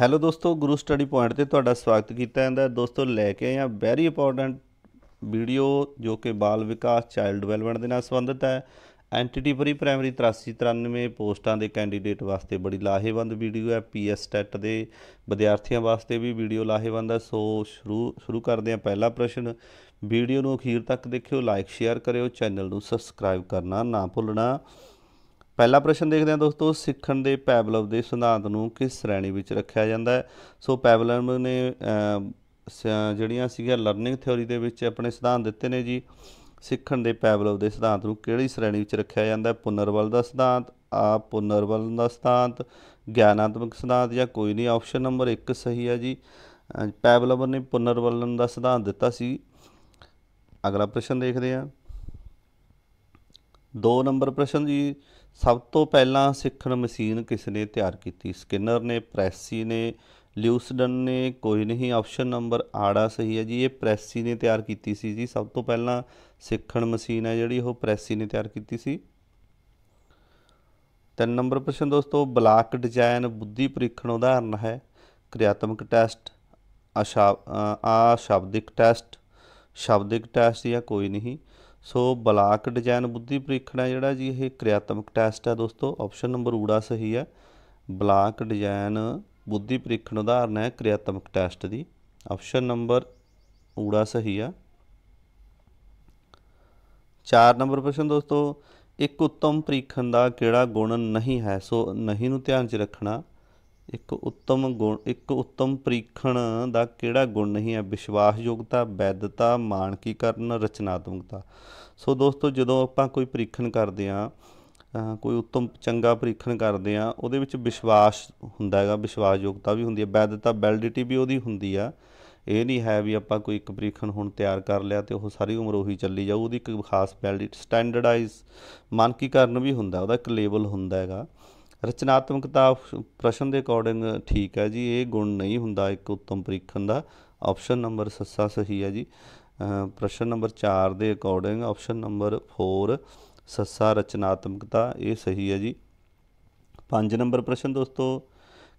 hello ਦੋਸਤੋ ਗੁਰੂ study point ਤੇ ਤੁਹਾਡਾ ਸਵਾਗਤ ਕੀਤਾ ਜਾਂਦਾ ਹੈ ਦੋਸਤੋ ਲੈ ਕੇ ਆਇਆ ਵੈਰੀ ਇੰਪੋਰਟੈਂਟ ਵੀਡੀਓ ਜੋ ਕਿ ਬਾਲ ਵਿਕਾਸ ਚਾਈਲਡ ਡਿਵੈਲਪਮੈਂਟ ਦੇ ਨਾਲ ਸੰਬੰਧਿਤ ਹੈ ਐਂਟੀਟੀ ਫਰੀ ਪ੍ਰਾਇਮਰੀ 8393 ਪੋਸਟਾਂ ਦੇ ਕੈਂਡੀਡੇਟ ਵਾਸਤੇ ਬੜੀ ਲਾਹੇਵੰਦ ਵੀਡੀਓ ਹੈ ਪੀਐਸ ਟੈਟ e ਦੇ ਵਿਦਿਆਰਥੀਆਂ ਵਾਸਤੇ ਵੀ ਵੀਡੀਓ ਲਾਹੇਵੰਦ ਹੈ ਸੋ ਸ਼ੁਰੂ ਸ਼ੁਰੂ ਕਰਦੇ ਹਾਂ ਪਹਿਲਾ ਪ੍ਰਸ਼ਨ ਵੀਡੀਓ ਨੂੰ ਅਖੀਰ ਤੱਕ ਦੇਖਿਓ ਲਾਈਕ ਸ਼ੇਅਰ ਕਰਿਓ ਚੈਨਲ ਨੂੰ ਸਬਸਕ੍ਰਾਈਬ ਕਰਨਾ ਨਾ ਭੁੱਲਣਾ ਪਹਿਲਾ ਪ੍ਰਸ਼ਨ ਦੇਖਦੇ ਹਾਂ ਦੋਸਤੋ ਸਿੱਖਣ ਦੇ ਪੈਬਲਵ ਦੇ ਸਿਧਾਂਤ ਨੂੰ ਕਿਸ ਸ਼੍ਰੇਣੀ ਵਿੱਚ ਰੱਖਿਆ ਜਾਂਦਾ ਹੈ ਸੋ ਪੈਬਲਵ ਨੇ ਜਿਹੜੀਆਂ ਸੀਗੀਆਂ ਲਰਨਿੰਗ ਥਿਉਰੀ ਦੇ ਵਿੱਚ ਆਪਣੇ ਸਿਧਾਂਤ ਦਿੱਤੇ ਨੇ ਜੀ ਸਿੱਖਣ ਦੇ ਪੈਬਲਵ ਦੇ ਸਿਧਾਂਤ ਨੂੰ ਕਿਹੜੀ ਸ਼੍ਰੇਣੀ ਵਿੱਚ ਰੱਖਿਆ ਜਾਂਦਾ ਹੈ ਪੁਨਰਬਲ ਦਾ ਸਿਧਾਂਤ ਆ ਪੁਨਰਵਲ ਦਾ ਸਿਧਾਂਤ ਗਿਆਨਾਤਮਕ ਸਿਧਾਂਤ ਜਾਂ ਕੋਈ ਨਹੀਂ ਆਪਸ਼ਨ ਨੰਬਰ 1 ਸਹੀ ਹੈ ਜੀ ਪੈਬਲਵ ਨੇ ਪੁਨਰਵਲਨ ਦਾ ਸਿਧਾਂਤ ਦਿੱਤਾ ਸੀ ਅਗਲਾ ਪ੍ਰਸ਼ਨ ਦੇਖਦੇ ਹਾਂ 2 ਨੰਬਰ ਪ੍ਰਸ਼ਨ ਜੀ ਸਭ ਤੋਂ ਪਹਿਲਾਂ ਸਿੱਖਣ ਮਸ਼ੀਨ ਕਿਸ ਨੇ ਤਿਆਰ ਕੀਤੀ ਸਕਿਨਰ ਨੇ ਪ੍ਰੈਸੀ ਨੇ ਲਿਊਸਡਨ ਨੇ ਕੋਈ ਨਹੀਂ ਆਪਸ਼ਨ ਨੰਬਰ ਆੜਾ ਸਹੀ ਹੈ ਜੀ ਇਹ ਪ੍ਰੈਸੀ ਨੇ ਤਿਆਰ ਕੀਤੀ ਸੀ ਜੀ ਸਭ ਤੋਂ ਪਹਿਲਾਂ ਸਿੱਖਣ ਮਸ਼ੀਨ ਹੈ ਜਿਹੜੀ ਉਹ ਪ੍ਰੈਸੀ ਨੇ ਤਿਆਰ ਕੀਤੀ ਸੀ ਤਿੰਨ ਨੰਬਰ ਪ੍ਰਸ਼ਨ ਦੋਸਤੋ ਬਲਾਕ ਡਿਜ਼ਾਈਨ ਬੁੱਧੀ ਪ੍ਰੀਖਣ ਉਦਾਹਰਨ ਹੈ ਕਿਰਿਆਤਮਕ ਟੈਸਟ ਆ ਸ਼ਬਦਿਕ ਟੈਸਟ ਸ਼ਬਦਿਕ ਟੈਸਟ ਜਾਂ ਕੋਈ ਨਹੀਂ ਸੋ ਬਲਾਕ ਡਿਜ਼ਾਈਨ ਬੁੱਧੀ ਪ੍ਰੀਖਣਾ ਜਿਹੜਾ ਜੀ ਇਹ ਕਿਰਿਆਤਮਕ ਟੈਸਟ ਹੈ ਦੋਸਤੋ ਆਪਸ਼ਨ ਨੰਬਰ ਊੜਾ ਸਹੀ ਹੈ ਬਲਾਕ ਡਿਜ਼ਾਈਨ ਬੁੱਧੀ ਪ੍ਰੀਖਣ ਉਦਾਹਰਨ ਹੈ ਕਿਰਿਆਤਮਕ ਟੈਸਟ ਦੀ ਆਪਸ਼ਨ ਨੰਬਰ ਊੜਾ ਸਹੀ ਆ 4 ਨੰਬਰ ਪ੍ਰਸ਼ਨ ਦੋਸਤੋ ਇੱਕ ਉੱਤਮ ਪ੍ਰੀਖਣ ਦਾ ਕਿਹੜਾ ਗੁਣ ਨਹੀਂ ਹੈ ਸੋ ਨਹੀਂ ਨੂੰ ਧਿਆਨ 'ਚ ਰੱਖਣਾ ਇੱਕ ਉੱਤਮ ਗੁਣ ਇੱਕ ਉੱਤਮ ਪ੍ਰੀਖਣ ਦਾ ਕਿਹੜਾ ਗੁਣ ਨਹੀਂ ਹੈ ਵਿਸ਼ਵਾਸ ਯੋਗਤਾ ਵੈਦਤਾ ਮਾਨਕੀਕਰਨ ਰਚਨਾਤਮਕਤਾ ਸੋ ਦੋਸਤੋ ਜਦੋਂ ਆਪਾਂ ਕੋਈ ਪ੍ਰੀਖਣ ਕਰਦੇ ਆ ਕੋਈ ਉੱਤਮ ਚੰਗਾ ਪ੍ਰੀਖਣ ਕਰਦੇ ਆ ਉਹਦੇ ਵਿੱਚ ਵਿਸ਼ਵਾਸ ਹੁੰਦਾ ਹੈਗਾ ਵਿਸ਼ਵਾਸ ਯੋਗਤਾ ਵੀ ਹੁੰਦੀ ਹੈ ਵੈਦਤਾ ਵੈਲਿਡਿਟੀ ਵੀ ਉਹਦੀ ਹੁੰਦੀ ਆ ਇਹ ਨਹੀਂ ਹੈ ਵੀ ਆਪਾਂ ਕੋਈ ਇੱਕ ਪ੍ਰੀਖਣ ਹੁਣ ਤਿਆਰ ਕਰ ਲਿਆ ਤੇ ਉਹ ਸਾਰੀ ਉਮਰ ਉਹੀ ਚੱਲੀ ਜਾਊ ਉਹਦੀ ਇੱਕ ਖਾਸ ਵੈਲਿਡ ਸਟੈਂਡਰਡਾਈਜ਼ ਮਾਨਕੀਕਰਨ ਵੀ ਹੁੰਦਾ ਉਹਦਾ ਇੱਕ ਲੇਬਲ ਹੁੰਦਾ ਹੈਗਾ ਰਚਨਾਤਮਕਤਾ ਪ੍ਰਸ਼ਨ ਦੇ ਅਕੋਰਡਿੰਗ ਠੀਕ ਹੈ ਜੀ ਇਹ ਗੁਣ ਨਹੀਂ ਹੁੰਦਾ ਇੱਕ ਉੱਤਮ ਪ੍ਰੀਖਣ ਦਾ ਆਪਸ਼ਨ ਨੰਬਰ ਸੱਸਾ ਸਹੀ ਹੈ ਜੀ ਪ੍ਰਸ਼ਨ ਨੰਬਰ 4 ਦੇ ਅਕੋਰਡਿੰਗ ਆਪਸ਼ਨ ਨੰਬਰ 4 ਸੱਸਾ ਰਚਨਾਤਮਕਤਾ ਇਹ ਸਹੀ ਹੈ ਜੀ 5 ਨੰਬਰ ਪ੍ਰਸ਼ਨ ਦੋਸਤੋ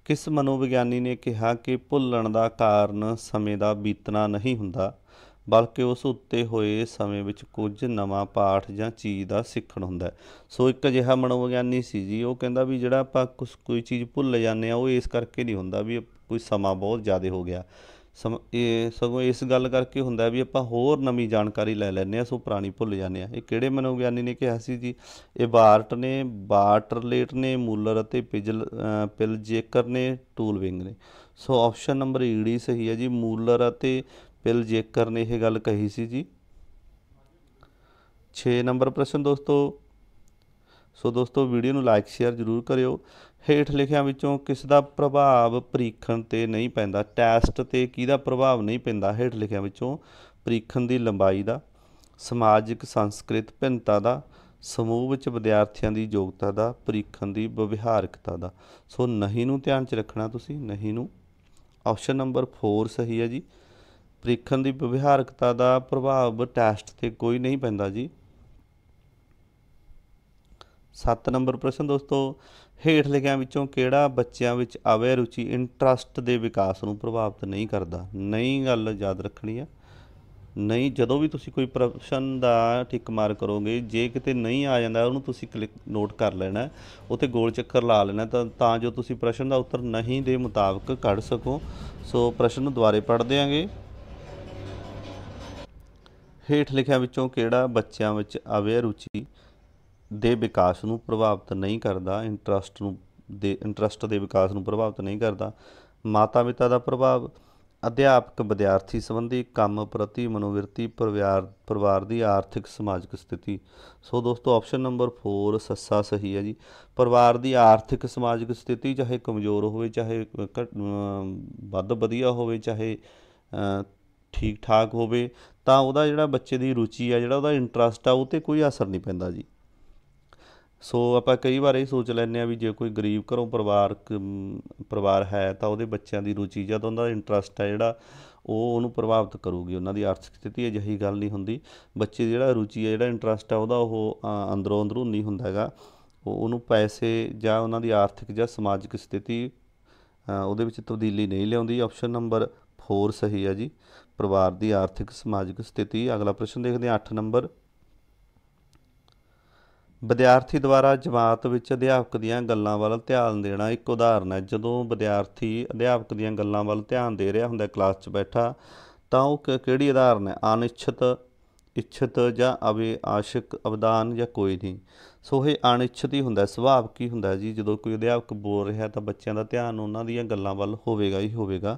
ਕਿਸ ਮਨੋਵਿਗਿਆਨੀ ਨੇ ਕਿਹਾ ਕਿ ਭੁੱਲਣ ਦਾ ਕਾਰਨ ਸਮੇਂ ਦਾ ਬੀਤਣਾ ਨਹੀਂ ਹੁੰਦਾ ਬਲਕਿ ਉਸ ਉੱਤੇ ਹੋਏ ਸਮੇਂ ਵਿੱਚ ਕੁਝ ਨਵਾਂ ਪਾਠ ਜਾਂ ਚੀਜ਼ ਦਾ ਸਿੱਖਣ ਹੁੰਦਾ ਹੈ ਸੋ ਇੱਕ ਅਜਿਹਾ ਮਨੋਵਿਗਿਆਨੀ ਸੀ ਜੀ ਉਹ ਕਹਿੰਦਾ ਵੀ ਜਿਹੜਾ ਆਪਾਂ ਕੁਝ ਕੋਈ ਚੀਜ਼ ਭੁੱਲ ਜਾਂਦੇ ਆ ਉਹ ਇਸ ਕਰਕੇ ਨਹੀਂ ਹੁੰਦਾ ਵੀ ਕੋਈ ਸਮਾਂ ਬਹੁਤ ਜ਼ਿਆਦਾ ਹੋ ਗਿਆ ਸਮ ਇਹ ਸਗੋਂ ਇਸ ਗੱਲ ਕਰਕੇ ਹੁੰਦਾ ਵੀ ਆਪਾਂ ਹੋਰ ਨਵੀਂ ਜਾਣਕਾਰੀ ਲੈ ਲੈਂਦੇ ਆ ਸੋ ਪੁਰਾਣੀ ਭੁੱਲ ਜਾਂਦੇ ਆ ਇਹ ਕਿਹੜੇ ਮਨੋਵਿਗਿਆਨੀ ਨੇ ਕਿਹਾ ਸੀ ਜੀ ਇਹ ਬਾਰਟ ਨੇ ਬਾਰਟਰਲੇਟ ਨੇ ਮੂਲਰ ਅਤੇ ਪਿਜਲ ਜੇਕਰ ਨੇ ਟੂਲਵਿੰਗ ਨੇ ਸੋ ਆਪਸ਼ਨ ਨੰਬਰ ਈੜੀ ਸਹੀ ਹੈ ਜੀ ਮੂਲਰ ਅਤੇ ਪਿਲ ਜੇਕਰ ਨੇ ਇਹ ਗੱਲ ਕਹੀ ਸੀ ਜੀ 6 ਨੰਬਰ ਪ੍ਰਸ਼ਨ ਦੋਸਤੋ ਸੋ ਦੋਸਤੋ ਵੀਡੀਓ ਨੂੰ ਲਾਈਕ ਸ਼ੇਅਰ ਜ਼ਰੂਰ ਕਰਿਓ ਹੇਠ ਲਿਖਿਆਂ ਵਿੱਚੋਂ ਕਿਸ ਦਾ ਪ੍ਰਭਾਵ ਪ੍ਰੀਖਣ ਤੇ ਨਹੀਂ ਪੈਂਦਾ ਟੈਸਟ ਤੇ ਕਿਹਦਾ ਪ੍ਰਭਾਵ ਨਹੀਂ ਪੈਂਦਾ ਹੇਠ ਲਿਖਿਆਂ ਵਿੱਚੋਂ ਪ੍ਰੀਖਣ ਦੀ ਲੰਬਾਈ ਦਾ ਸਮਾਜਿਕ ਸੰਸਕ੍ਰਿਤ ਭਿੰਨਤਾ ਦਾ ਸਮੂਹ ਵਿੱਚ ਵਿਦਿਆਰਥੀਆਂ ਦੀ ਯੋਗਤਾ ਦਾ ਪ੍ਰੀਖਣ ਦੀ ਵਿਵਹਾਰਿਕਤਾ ਦਾ ਸੋ ਨਹੀਂ ਨੂੰ ਧਿਆਨ 'ਚ ਰੱਖਣਾ ਤੁਸੀਂ ਨਹੀਂ ਨੂੰ ਆਪਸ਼ਨ ਨੰਬਰ 4 ਸਹੀ ਹੈ ਜੀ ਪ੍ਰੀਖਣ ਦੀ ਵਿਵਹਾਰਕਤਾ ਦਾ ਪ੍ਰਭਾਵ ਟੈਸਟ ਤੇ ਕੋਈ ਨਹੀਂ ਪੈਂਦਾ ਜੀ 7 ਨੰਬਰ ਪ੍ਰਸ਼ਨ ਦੋਸਤੋ ਹੇਠ ਲਿਖਿਆਂ ਵਿੱਚੋਂ ਕਿਹੜਾ ਬੱਚਿਆਂ ਵਿੱਚ ਅਵੇ ਰੁਚੀ ਇੰਟਰਸਟ ਦੇ ਵਿਕਾਸ ਨੂੰ ਪ੍ਰਭਾਵਿਤ ਨਹੀਂ ਕਰਦਾ ਨਹੀਂ ਗੱਲ ਯਾਦ ਰੱਖਣੀ ਆ ਨਹੀਂ ਜਦੋਂ ਵੀ ਤੁਸੀਂ ਕੋਈ ਪ੍ਰਸ਼ਨ ਦਾ ਟਿਕ ਮਾਰ ਕਰੋਗੇ ਜੇ ਕਿਤੇ ਨਹੀਂ ਆ ਜਾਂਦਾ ਉਹਨੂੰ ਤੁਸੀਂ ਕਲਿੱਕ ਨੋਟ ਕਰ ਲੈਣਾ ਉੱਥੇ ਗੋਲ ਚੱਕਰ ਲਾ ਲੈਣਾ ਤਾਂ ਤਾਂ ਜੋ ਤੁਸੀਂ ਪ੍ਰਸ਼ਨ ਦਾ ਉੱਤਰ ਨਹੀਂ ਦੇ ਮੁਤਾਬਕ ਕੱਢ ਸਕੋ ਸੋ ਪ੍ਰਸ਼ਨ ਨੂੰ ਦੁਬਾਰੇ ਪੜ੍ਹ ਦੇਾਂਗੇ ਹੇਠ ਲਿਖਿਆ ਵਿੱਚੋਂ ਕਿਹੜਾ ਬੱਚਿਆਂ ਵਿੱਚ ਅਵਿਆ ਰੁਚੀ ਦੇ ਵਿਕਾਸ ਨੂੰ ਪ੍ਰਭਾਵਿਤ ਨਹੀਂ ਕਰਦਾ ਇੰਟਰਸਟ ਨੂੰ ਦੇ ਇੰਟਰਸਟ ਦੇ ਵਿਕਾਸ ਨੂੰ ਪ੍ਰਭਾਵਿਤ ਨਹੀਂ ਕਰਦਾ ਮਾਤਾ-ਪਿਤਾ ਦਾ ਪ੍ਰਭਾਵ ਅਧਿਆਪਕ ਵਿਦਿਆਰਥੀ ਸੰਬੰਧੀ ਕੰਮ ਪ੍ਰਤੀ ਮਨੋਵਿਰਤੀ ਪਰਿਵਾਰ ਪਰਿਵਾਰ ਦੀ ਆਰਥਿਕ ਸਮਾਜਿਕ ਸਥਿਤੀ ਸੋ ਦੋਸਤੋ ਆਪਸ਼ਨ ਨੰਬਰ 4 ਸੱਸਾ ਸਹੀ ਹੈ ਜੀ ਪਰਿਵਾਰ ਦੀ ਆਰਥਿਕ ਸਮਾਜਿਕ ਸਥਿਤੀ ਚਾਹੇ ਕਮਜ਼ੋਰ ਹੋਵੇ ਚਾਹੇ ਵੱਧ ਵਧੀਆ ਹੋਵੇ ਚਾਹੇ ਠੀਕ ਠਾਕ ਹੋਵੇ ਤਾਂ ਉਹਦਾ ਜਿਹੜਾ ਬੱਚੇ ਦੀ ਰੁਚੀ ਆ ਜਿਹੜਾ ਉਹਦਾ ਇੰਟਰਸਟ ਆ ਉਹ ਤੇ ਕੋਈ ਅਸਰ ਨਹੀਂ ਪੈਂਦਾ ਜੀ ਸੋ ਆਪਾਂ ਕਈ ਵਾਰ ਇਹ ਸੋਚ ਲੈਂਦੇ ਆ ਵੀ ਜੇ ਕੋਈ ਗਰੀਬ ਘਰੋਂ ਪਰਿਵਾਰਕ ਪਰਿਵਾਰ ਹੈ ਤਾਂ ਉਹਦੇ ਬੱਚਿਆਂ ਦੀ ਰੁਚੀ ਜਾਂ ਉਹਦਾ ਇੰਟਰਸਟ ਹੈ ਜਿਹੜਾ ਉਹ ਉਹਨੂੰ ਪ੍ਰਭਾਵਿਤ ਕਰੂਗੀ ਉਹਨਾਂ ਦੀ ਆਰਥਿਕ ਸਥਿਤੀ ਅਜਿਹੀ ਗੱਲ ਨਹੀਂ ਹੁੰਦੀ ਬੱਚੇ ਦੀ ਜਿਹੜਾ ਰੁਚੀ ਹੈ ਜਿਹੜਾ ਇੰਟਰਸਟ ਹੈ ਉਹਦਾ ਉਹ ਅੰਦਰੋਂ ਅੰਦਰੋਂ ਨਹੀਂ ਹੁੰਦਾ ਹੈਗਾ ਉਹ ਉਹਨੂੰ ਪੈਸੇ ਜਾਂ ਉਹਨਾਂ ਦੀ ਆਰਥਿਕ ਜਾਂ ਸਮਾਜਿਕ ਸਥਿਤੀ ਉਹਦੇ ਵਿੱਚ ਤਬਦੀਲੀ ਨਹੀਂ ਲਿਆਉਂਦੀ ਆਪਸ਼ਨ ਨੰਬਰ ਹੋਰ ਸਹੀ ਹੈ ਜੀ ਪਰਿਵਾਰ ਦੀ ਆਰਥਿਕ ਸਮਾਜਿਕ ਸਥਿਤੀ ਅਗਲਾ ਪ੍ਰਸ਼ਨ ਦੇਖਦੇ ਹਾਂ 8 ਨੰਬਰ ਵਿਦਿਆਰਥੀ ਦੁਆਰਾ ਜਮਾਤ ਵਿੱਚ ਅਧਿਆਪਕ ਦੀਆਂ ਗੱਲਾਂ ਵੱਲ ਧਿਆਨ ਦੇਣਾ ਇੱਕ ਉਦਾਹਰਨ ਹੈ ਜਦੋਂ ਵਿਦਿਆਰਥੀ ਅਧਿਆਪਕ ਦੀਆਂ ਗੱਲਾਂ ਵੱਲ ਧਿਆਨ ਦੇ ਰਿਹਾ ਹੁੰਦਾ ਕਲਾਸ 'ਚ ਬੈਠਾ ਤਾਂ ਉਹ ਕਿਹੜੀ ਉਦਾਹਰਨ ਹੈ ਅਨਿਸ਼ਚਿਤ ਇਛਤ ਜਾਂ ਅਵੇ ਆਸ਼ਿਕ ਅਵਦਾਨ ਜਾਂ ਕੋਈ ਨਹੀਂ ਸੋ ਇਹ ਅਨਿਸ਼ਚਿਤ ਹੀ ਹੁੰਦਾ ਸੁਭਾਵ ਕੀ ਹੁੰਦਾ ਜੀ ਜਦੋਂ ਕੋਈ ਅਧਿਆਪਕ ਬੋਲ ਰਿਹਾ ਤਾਂ ਬੱਚਿਆਂ ਦਾ ਧਿਆਨ ਉਹਨਾਂ ਦੀਆਂ ਗੱਲਾਂ ਵੱਲ ਹੋਵੇਗਾ ਹੀ ਹੋਵੇਗਾ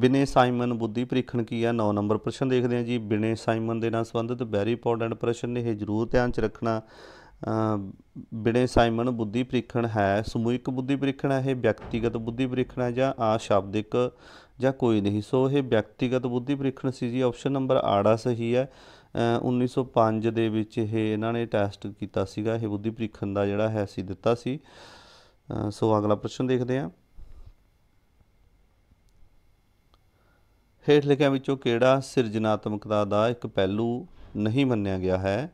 ਬਿਨੇ ਸਾਈਮਨ ਬੁੱਧੀ ਪ੍ਰੀਖਣ ਕੀ ਹੈ 9 ਨੰਬਰ ਪ੍ਰਸ਼ਨ ਦੇਖਦੇ ਹਾਂ ਜੀ ਬਿਨੇ ਸਾਈਮਨ ਦੇ ਨਾਲ ਸੰਬੰਧਿਤ ਵੈਰੀ ਇੰਪੋਰਟੈਂਟ ਪ੍ਰਸ਼ਨ ਨੇ ਇਹ ਜ਼ਰੂਰ ਧਿਆਨ ਚ ਰੱਖਣਾ ਬਿਨੇ ਸਾਈਮਨ ਬੁੱਧੀ ਪ੍ਰੀਖਣ ਹੈ ਸਮੂਹਿਕ ਬੁੱਧੀ ਪ੍ਰੀਖਣ ਹੈ ਇਹ ਵਿਅਕਤੀਗਤ ਬੁੱਧੀ ਪ੍ਰੀਖਣ ਹੈ ਜਾਂ ਆ ਸ਼ਬਦਿਕ ਜਾਂ ਕੋਈ ਨਹੀਂ ਸੋ ਇਹ ਵਿਅਕਤੀਗਤ ਬੁੱਧੀ ਪ੍ਰੀਖਣ ਸੀ ਜੀ ਆਪਸ਼ਨ ਨੰਬਰ ਆੜਾ ਸਹੀ ਹੈ 1905 ਦੇ ਵਿੱਚ ਇਹ ਇਹਨਾਂ ਨੇ ਟੈਸਟ ਕੀਤਾ ਸੀਗਾ ਇਹ ਬੁੱਧੀ ਪ੍ਰੀਖਣ ਦਾ ਜਿਹੜਾ ਹੈ ਸੀ ਦਿੱਤਾ ਸੀ ਸੋ ਅਗਲਾ ਪ੍ਰਸ਼ਨ ਦੇਖਦੇ ਹਾਂ ਹੇਠ ਲਿਖਿਆਂ ਵਿੱਚੋਂ ਕਿਹੜਾ ਸਿਰਜਣਾਤਮਕਤਾ ਦਾ ਇੱਕ ਪਹਿਲੂ ਨਹੀਂ ਮੰਨਿਆ ਗਿਆ ਹੈ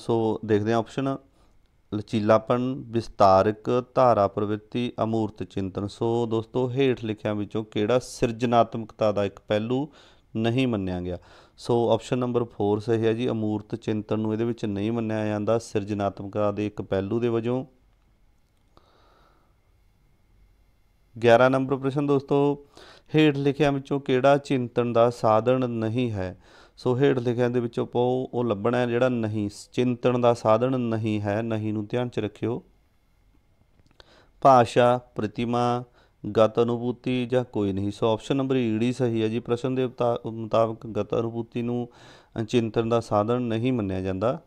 ਸੋ ਦੇਖਦੇ ਹਾਂ ਆਪਸ਼ਨ ਲਚੀਲਾਪਨ ਵਿਸਤਾਰਕ ਧਾਰਾ ਪ੍ਰਵਿਰਤੀ ਅਮੂਰਤ ਚਿੰਤਨ ਸੋ ਦੋਸਤੋ ਹੇਠ ਲਿਖਿਆਂ ਵਿੱਚੋਂ ਕਿਹੜਾ ਸਿਰਜਣਾਤਮਕਤਾ ਦਾ ਇੱਕ ਪਹਿਲੂ ਨਹੀਂ ਮੰਨਿਆ ਗਿਆ ਸੋ ਆਪਸ਼ਨ ਨੰਬਰ 4 ਸਹੀ ਹੈ ਜੀ ਅਮੂਰਤ ਚਿੰਤਨ ਨੂੰ ਇਹਦੇ ਵਿੱਚ ਨਹੀਂ ਮੰਨਿਆ ਜਾਂਦਾ ਸਿਰਜਣਾਤਮਕਤਾ ਦੇ ਇੱਕ ਪਹਿਲੂ ਦੇ ਵਜੋਂ 11 ਨੰਬਰ ਪ੍ਰਸ਼ਨ ਦੋਸਤੋ ਹੇਠ ਲਿਖਿਆਂ ਵਿੱਚੋਂ ਕਿਹੜਾ ਚਿੰਤਨ ਦਾ ਸਾਧਨ ਨਹੀਂ ਹੈ ਸੋ ਹੇਠ ਲਿਖਿਆਂ ਦੇ ਵਿੱਚੋਂ ਪਾਓ ਉਹ ਲੱਭਣਾ ਹੈ ਜਿਹੜਾ ਨਹੀਂ ਚਿੰਤਨ ਦਾ ਸਾਧਨ ਨਹੀਂ ਹੈ ਨਹੀਂ ਨੂੰ ਧਿਆਨ 'ਚ ਰੱਖਿਓ ਭਾਸ਼ਾ ਪ੍ਰਤਿਮਾ ਗਤ ਅਨੁਭੂਤੀ ਜਾਂ ਕੋਈ ਨਹੀਂ ਸੋ ਆਪਸ਼ਨ ਨੰਬਰ ਈੜੀ ਸਹੀ ਹੈ ਜੀ ਪ੍ਰਸ਼ਨ ਦੇ ਮੁਤਾਬਕ ਗਤ ਅਨੁਭੂਤੀ ਨੂੰ ਚਿੰਤਨ ਦਾ ਸਾਧਨ ਨਹੀਂ ਮੰਨਿਆ ਜਾਂਦਾ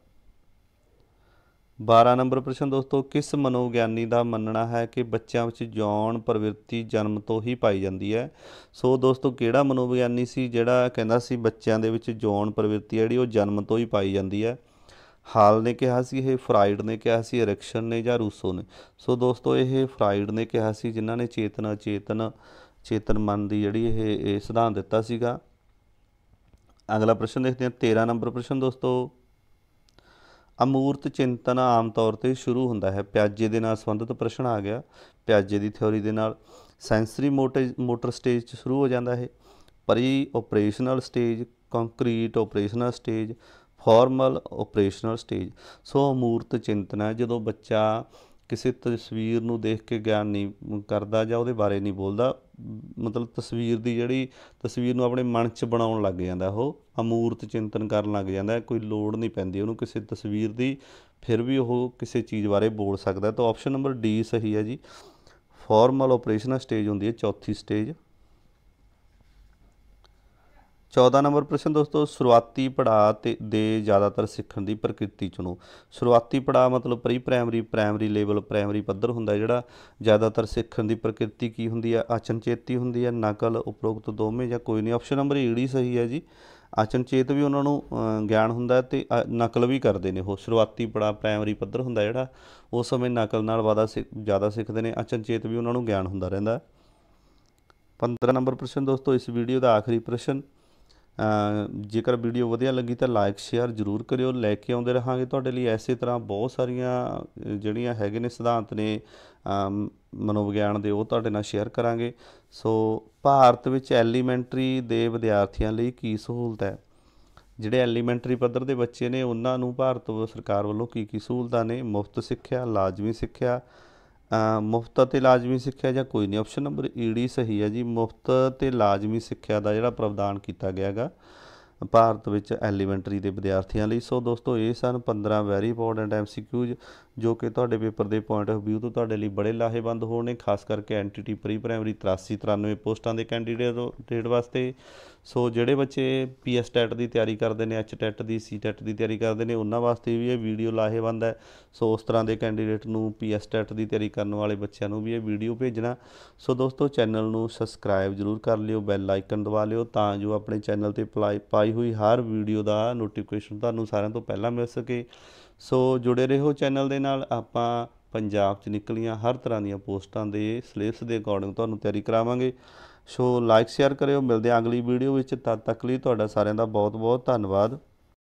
12 ਨੰਬਰ ਪ੍ਰਸ਼ਨ ਦੋਸਤੋ ਕਿਸ ਮਨੋਵਿਗਿਆਨੀ ਦਾ ਮੰਨਣਾ ਹੈ ਕਿ ਬੱਚਿਆਂ ਵਿੱਚ ਜੌਨ ਪ੍ਰਵਿਰਤੀ ਜਨਮ ਤੋਂ ਹੀ ਪਾਈ ਜਾਂਦੀ ਹੈ ਸੋ ਦੋਸਤੋ ਕਿਹੜਾ ਮਨੋਵਿਗਿਆਨੀ ਸੀ ਜਿਹੜਾ ਕਹਿੰਦਾ ਸੀ ਬੱਚਿਆਂ ਦੇ ਵਿੱਚ ਜੌਨ ਪ੍ਰਵਿਰਤੀ ਜਿਹੜੀ ਉਹ ਜਨਮ ਤੋਂ ਹੀ ਪਾਈ ਜਾਂਦੀ ਹੈ ਹਾਲ ਨੇ ਕਿਹਾ ਸੀ ਇਹ ਫਰਾਈਡ ਨੇ ਕਿਹਾ ਸੀ ਇਰੈਕਸ਼ਨ ਨੇ ਜਾਂ ਰੂਸੋ ਨੇ ਸੋ ਦੋਸਤੋ ਇਹ ਫਰਾਈਡ ਨੇ ਕਿਹਾ ਸੀ ਜਿਨ੍ਹਾਂ ਨੇ ਚੇਤਨਾ ਚੇਤਨ ਚੇਤਨ ਮਨ ਦੀ ਜਿਹੜੀ ਇਹ ਸਿਧਾਂਤ ਦਿੱਤਾ ਸੀਗਾ ਅਗਲਾ ਪ੍ਰਸ਼ਨ ਦੇਖਦੇ ਹਾਂ 13 ਨੰਬਰ ਪ੍ਰਸ਼ਨ ਦੋਸਤੋ ਅਮੂਰਤ ਚਿੰਤਨ ਆਮ ਤੌਰ ਤੇ ਸ਼ੁਰੂ ਹੁੰਦਾ ਹੈ ਪਿਆਜੇ ਦੇ ਨਾਲ ਸੰਬੰਧਿਤ ਪ੍ਰਸ਼ਨ ਆ ਗਿਆ ਪਿਆਜੇ ਦੀ ਥਿਉਰੀ ਦੇ ਨਾਲ ਸੈਂਸਰੀ ਮੋਟਰ ਸਟੇਜ ਚ ਸ਼ੁਰੂ ਹੋ ਜਾਂਦਾ ਹੈ pre operational stage concrete operational stage formal operational stage so ਅਮੂਰਤ ਚਿੰਤਨਾ ਜਦੋਂ ਬੱਚਾ ਕਿਸੇ ਤਸਵੀਰ ਨੂੰ ਦੇਖ ਕੇ ਗਿਆਨ ਨਹੀਂ ਕਰਦਾ ਜਾਂ ਉਹਦੇ ਬਾਰੇ ਨਹੀਂ ਬੋਲਦਾ ਮਤਲਬ ਤਸਵੀਰ ਦੀ ਜਿਹੜੀ ਤਸਵੀਰ ਨੂੰ ਆਪਣੇ ਮਨ 'ਚ ਬਣਾਉਣ ਲੱਗ ਜਾਂਦਾ ਉਹ ਅਮੂਰਤ ਚਿੰਤਨ ਕਰਨ ਲੱਗ ਜਾਂਦਾ ਕੋਈ ਲੋੜ ਨਹੀਂ ਪੈਂਦੀ ਉਹਨੂੰ ਕਿਸੇ ਤਸਵੀਰ ਦੀ ਫਿਰ ਵੀ ਉਹ ਕਿਸੇ ਚੀਜ਼ ਬਾਰੇ ਬੋਲ ਸਕਦਾ ਤਾਂ ਆਪਸ਼ਨ ਨੰਬਰ ਡੀ ਸਹੀ ਹੈ ਜੀ ਫਾਰਮਲ ਆਪਰੇਸ਼ਨਲ ਸਟੇਜ ਹੁੰਦੀ ਹੈ ਚੌਥੀ ਸਟੇਜ 14 ਨੰਬਰ ਪ੍ਰਸ਼ਨ ਦੋਸਤੋ ਸ਼ੁਰੂਆਤੀ ਪੜਾਅ ਤੇ ਦੇ ਜ਼ਿਆਦਾਤਰ ਸਿੱਖਣ ਦੀ ਪ੍ਰਕਿਰਤੀ ਚੁਣੋ ਸ਼ੁਰੂਆਤੀ ਪੜਾਅ ਮਤਲਬ pre primary primary level primary ਪੱਧਰ ਹੁੰਦਾ ਜਿਹੜਾ ਜ਼ਿਆਦਾਤਰ ਸਿੱਖਣ ਦੀ ਪ੍ਰਕਿਰਤੀ ਕੀ ਹੁੰਦੀ ਹੈ ਅਚਨਚੇਤੀ ਹੁੰਦੀ ਹੈ ਨਕਲ ਉਪਰੋਕਤ ਦੋਵੇਂ ਜਾਂ ਕੋਈ ਨਹੀਂ ਆਪਸ਼ਨ ਨੰਬਰ ਹੀ ਸਹੀ ਹੈ ਜੀ ਅਚਨਚੇਤ ਵੀ ਉਹਨਾਂ ਨੂੰ ਗਿਆਨ ਹੁੰਦਾ ਤੇ ਨਕਲ ਵੀ ਕਰਦੇ ਨੇ ਉਹ ਸ਼ੁਰੂਆਤੀ ਪੜਾ ਪ੍ਰਾਇਮਰੀ ਪੱਧਰ ਹੁੰਦਾ ਜਿਹੜਾ ਉਸ ਸਮੇਂ ਨਕਲ ਨਾਲ ਵਾਦਾ ਜ਼ਿਆਦਾ ਸਿੱਖਦੇ ਨੇ ਅਚਨਚੇਤ ਵੀ ਉਹਨਾਂ ਨੂੰ ਗਿਆਨ ਹੁੰਦਾ ਰਹਿੰਦਾ 15 ਨੰਬਰ ਪ੍ਰਸ਼ਨ ਦੋਸਤੋ ਇਸ ਵੀਡੀਓ ਦਾ ਆਖਰੀ ਪ੍ਰਸ਼ਨ ਜੇਕਰ ਵੀਡੀਓ ਵਧੀਆ ਲੱਗੀ ਤਾਂ ਲਾਈਕ ਸ਼ੇਅਰ ਜ਼ਰੂਰ ਕਰਿਓ ਲੈ ਕੇ ਆਉਂਦੇ ਰਹਾਂਗੇ ਤੁਹਾਡੇ ਲਈ ਐਸੇ ਤਰ੍ਹਾਂ ਬਹੁਤ ਸਾਰੀਆਂ ਜਿਹੜੀਆਂ ਹੈਗੇ ਨੇ ਸਿਧਾਂਤ ਨੇ ਮਨੋਵਿਗਿਆਨ ਦੇ ਉਹ ਤੁਹਾਡੇ ਨਾਲ ਸ਼ੇਅਰ ਕਰਾਂਗੇ ਸੋ ਭਾਰਤ ਵਿੱਚ ਐਲੀਮੈਂਟਰੀ ਦੇ ਵਿਦਿਆਰਥੀਆਂ ਲਈ ਕੀ ਸਹੂਲਤ ਹੈ ਜਿਹੜੇ ਐਲੀਮੈਂਟਰੀ ਪੱਧਰ ਦੇ ਬੱਚੇ ਨੇ ਉਹਨਾਂ ਨੂੰ ਭਾਰਤ ਸਰਕਾਰ ਵੱਲੋਂ ਕੀ ਕੀ ਸਹੂਲਤਾਂ ਨੇ ਮੁਫਤ ਸਿੱਖਿਆ ਲਾਜ਼ਮੀ ਸਿੱਖਿਆ ਮੁਫਤ ਤੇ ਲਾਜ਼ਮੀ ਸਿੱਖਿਆ ਜਾਂ ਕੋਈ ਨਹੀਂ ਆਪਸ਼ਨ ਨੰਬਰ ਡੀ ਸਹੀ ਹੈ ਜੀ ਮੁਫਤ ਤੇ ਲਾਜ਼ਮੀ ਸਿੱਖਿਆ ਦਾ ਜਿਹੜਾ ਪ੍ਰਵਧਾਨ ਕੀਤਾ ਗਿਆ ਹੈਗਾ ਭਾਰਤ ਵਿੱਚ ਐਲੀਮੈਂਟਰੀ ਦੇ ਵਿਦਿਆਰਥੀਆਂ ਲਈ ਸੋ ਦੋਸਤੋ ਇਹ ਸਨ 15 ਵੈਰੀ ਇੰਪੋਰਟੈਂਟ ਐਮਸੀਕਿਊਜ਼ ਜੋ ਕਿ ਤੁਹਾਡੇ ਪੇਪਰ ਦੇ ਪੁਆਇੰਟ ਆਫ 뷰 ਤੋਂ ਤੁਹਾਡੇ ਲਈ ਬੜੇ ਲਾਹੇਵੰਦ ਹੋਣੇ ਖਾਸ ਕਰਕੇ ਐਂਟੀਟੀ ਪ੍ਰੀ ਪ੍ਰਾਇਮਰੀ 83 93 ਪੋਸਟਾਂ ਦੇ ਕੈਂਡੀਡੇਟ ਵਾਸਤੇ ਸੋ ਜਿਹੜੇ ਬੱਚੇ ਪੀਐਸ ਟੈਟ e ਦੀ ਤਿਆਰੀ ਕਰਦੇ ਨੇ ਐਚ ਟੈਟ e ਦੀ ਸੀ ਟੈਟ e ਦੀ ਤਿਆਰੀ ਕਰਦੇ ਨੇ ਉਹਨਾਂ ਵਾਸਤੇ ਵੀ ਇਹ ਵੀਡੀਓ ਲਾਹੇਵੰਦ ਹੈ ਸੋ ਉਸ ਤਰ੍ਹਾਂ ਦੇ ਕੈਂਡੀਡੇਟ ਨੂੰ ਪੀਐਸ ਟੈਟ ਦੀ ਤਿਆਰੀ ਕਰਨ ਵਾਲੇ ਬੱਚਿਆਂ ਨੂੰ ਵੀ ਇਹ ਵੀਡੀਓ ਭੇਜਣਾ ਸੋ ਦੋਸਤੋ ਚੈਨਲ ਨੂੰ ਸਬਸਕ੍ਰਾਈਬ ਜ਼ਰੂਰ ਕਰ ਲਿਓ ਬੈਲ ਆਈਕਨ ਦਬਾ ਲਿਓ ਤਾਂ ਜੋ ਆਪਣੇ ਚੈਨਲ ਤੇ ਪਾਈ ਹੋਈ ਹਰ ਵੀਡੀਓ ਦਾ ਨੋਟੀਫਿਕੇਸ਼ਨ ਤੁਹਾਨੂੰ ਸਾਰਿਆਂ ਤੋਂ ਪਹਿਲਾਂ ਮਿਲ ਸਕੇ ਸੋ ਜੁੜੇ ਰਹੋ ਚੈਨਲ ਦੇ ਨਾਲ ਆਪਾਂ ਪੰਜਾਬ 'ਚ ਨਿਕਲੀਆਂ ਹਰ ਤਰ੍ਹਾਂ ਦੀਆਂ ਪੋਸਟਾਂ ਦੇ ਸਿਲੇਬਸ ਦੇ ਅਕੋਰਡਿੰਗ ਤੁਹਾਨੂੰ ਤਿਆਰੀ ਕਰਾਵਾਂਗੇ ਸੋ ਲਾਈਕ ਸ਼ੇਅਰ ਕਰਿਓ ਮਿਲਦੇ ਆਂ ਅਗਲੀ ਵੀਡੀਓ ਵਿੱਚ ਤਦ ਤੱਕ ਲਈ ਤੁਹਾਡਾ ਸਾਰਿਆਂ ਦਾ ਬਹੁਤ ਬਹੁਤ ਧੰਨਵਾਦ